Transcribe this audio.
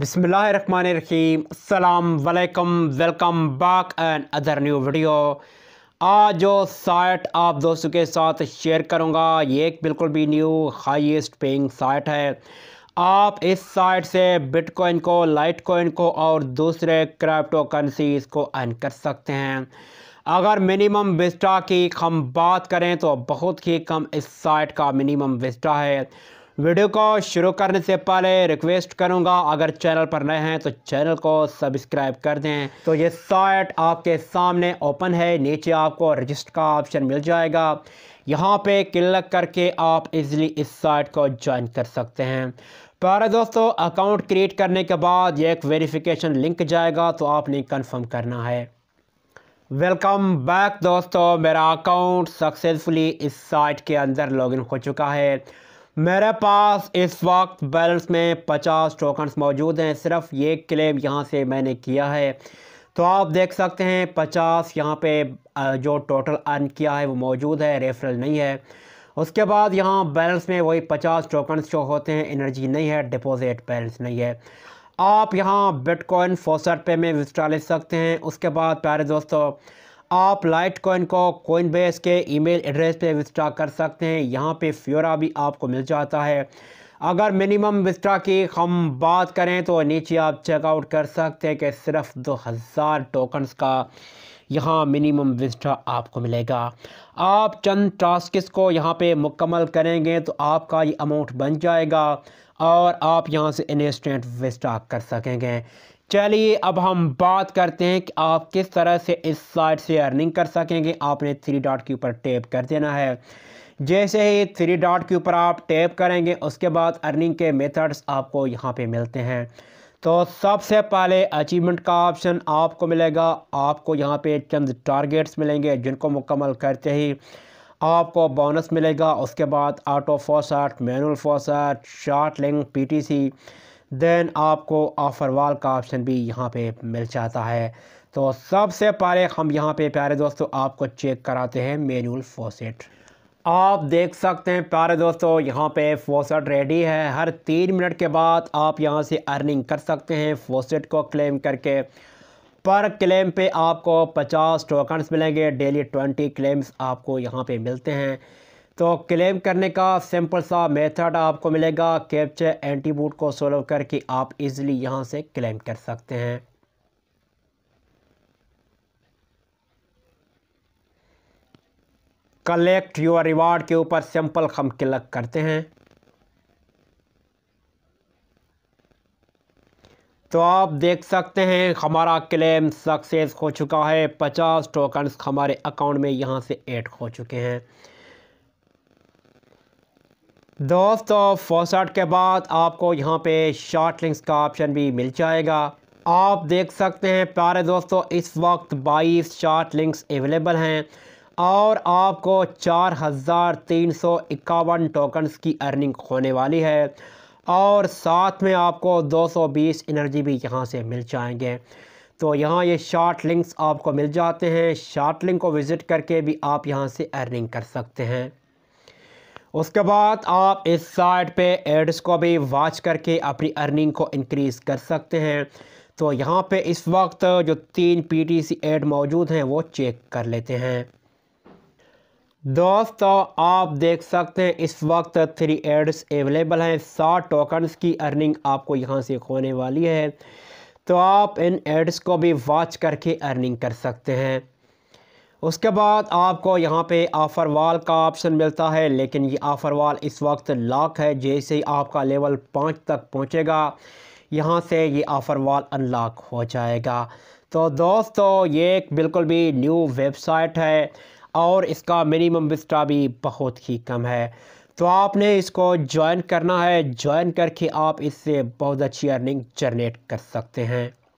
बिसमीम अल्लाम welcome back and other new video आज जो साइट आप दोस्तों के साथ शेयर करूंगा ये एक बिल्कुल भी न्यू हाईएस्ट पेइंग साइट है आप इस साइट से बिटकॉइन को लाइट कोइन को और दूसरे क्रिप्टो करेंसीज को अर्न कर सकते हैं अगर मिनिमम विस्टा की हम बात करें तो बहुत ही कम इस साइट का मिनिमम विस्टा है वीडियो को शुरू करने से पहले रिक्वेस्ट करूंगा अगर चैनल पर नए हैं तो चैनल को सब्सक्राइब कर दें तो ये साइट आपके सामने ओपन है नीचे आपको रजिस्टर का ऑप्शन मिल जाएगा यहाँ पे क्लिक करके आप इजीली इस साइट को ज्वाइन कर सकते हैं प्यारे दोस्तों अकाउंट क्रिएट करने के बाद ये एक वेरिफिकेशन लिंक जाएगा तो आपने कन्फर्म करना है वेलकम बैक दोस्तों मेरा अकाउंट सक्सेसफुली इस साइट के अंदर लॉगिन हो चुका है मेरे पास इस वक्त बैलेंस में पचास टोकन्स मौजूद हैं सिर्फ ये क्लेम यहाँ से मैंने किया है तो आप देख सकते हैं पचास यहाँ पे जो टोटल अर्न किया है वो मौजूद है रेफरल नहीं है उसके बाद यहाँ बैलेंस में वही पचास टोकन्स जो होते हैं एनर्जी नहीं है डिपॉजिट बैलेंस नहीं है आप यहाँ बिटकॉइन फोसट पे में विस्टा ले सकते हैं उसके बाद प्यारे दोस्तों आप लाइट कॉइन को कोइन बेस के ईमेल एड्रेस पे विस्ट्रा कर सकते हैं यहाँ पे फ्योरा भी आपको मिल जाता है अगर मिनिमम विस्ट्रा की हम बात करें तो नीचे आप चेकआउट कर सकते हैं कि सिर्फ दो हज़ार टोकन्स का यहाँ मिनिमम विस्ट्रा आपको मिलेगा आप चंद टास्किस को यहाँ पे मुकम्मल करेंगे तो आपका ये अमाउंट बन जाएगा और आप यहाँ से इंस्टेंट विस्ट्रा कर सकेंगे चलिए अब हम बात करते हैं कि आप किस तरह से इस साइट से अर्निंग कर सकेंगे आपने थ्री डॉट के ऊपर टैप कर देना है जैसे ही थ्री डॉट के ऊपर आप टैप करेंगे उसके बाद अर्निंग के मेथड्स आपको यहाँ पे मिलते हैं तो सबसे पहले अचीवमेंट का ऑप्शन आपको मिलेगा आपको यहाँ पे चंद टारगेट्स मिलेंगे जिनको मुकम्मल करते ही आपको बोनस मिलेगा उसके बाद auto faucet manual faucet short link पी दैन आपको ऑफ़र वाल का ऑप्शन भी यहाँ पे मिल जाता है तो सबसे पहले हम यहाँ पे प्यारे दोस्तों आपको चेक कराते हैं मेनुअल फोसेट आप देख सकते हैं प्यारे दोस्तों यहाँ पे फोसेट रेडी है हर तीन मिनट के बाद आप यहाँ से अर्निंग कर सकते हैं फोसेट को क्लेम करके पर क्लेम पे आपको 50 टोकन्स मिलेंगे डेली 20 क्लेम्स आपको यहाँ पे मिलते हैं तो क्लेम करने का सिंपल सा मेथड आपको मिलेगा कैप्चर एंटीबूट को सोल्व करके आप इजीली यहां से क्लेम कर सकते हैं कलेक्ट योर रिवार्ड के ऊपर सिंपल हम क्लिक करते हैं तो आप देख सकते हैं हमारा क्लेम सक्सेस हो चुका है पचास टोकन्स हमारे अकाउंट में यहां से ऐड हो चुके हैं दोस्तों फोसट के बाद आपको यहाँ पे शॉर्ट लिंक्स का ऑप्शन भी मिल जाएगा आप देख सकते हैं प्यारे दोस्तों इस वक्त 22 शॉर्ट लिंक्स अवेलेबल हैं और आपको चार हज़ार तीन सौ इक्यावन टोकन्स की अर्निंग होने वाली है और साथ में आपको 220 एनर्जी भी यहाँ से मिल जाएंगे तो यहाँ ये शॉर्ट लिंक्स आपको मिल जाते हैं शॉर्ट लिंक को विज़िट करके भी आप यहाँ से अर्निंग कर सकते हैं उसके बाद आप इस साइट पे एड्स को भी वॉच करके अपनी अर्निंग को इंक्रीज़ कर सकते हैं तो यहाँ पे इस वक्त जो तीन पीटीसी एड मौजूद हैं वो चेक कर लेते हैं दोस्तों आप देख सकते हैं इस वक्त थ्री एड्स अवेलेबल हैं सात टोकन्स की अर्निंग आपको यहाँ से होने वाली है तो आप इन एड्स को भी वॉच करके अर्निंग कर सकते हैं उसके बाद आपको यहाँ पे आफ़र वाल का ऑप्शन मिलता है लेकिन ये आफ़र वाल इस वक्त लॉक है जैसे ही आपका लेवल पाँच तक पहुँचेगा यहाँ से ये आफ़र वाल अनलॉक हो जाएगा तो दोस्तों ये एक बिल्कुल भी न्यू वेबसाइट है और इसका मिनिमम विस्टा भी बहुत ही कम है तो आपने इसको ज्वाइन करना है ज्वाइन करके आप इससे बहुत अच्छी अर्निंग जनरेट कर सकते हैं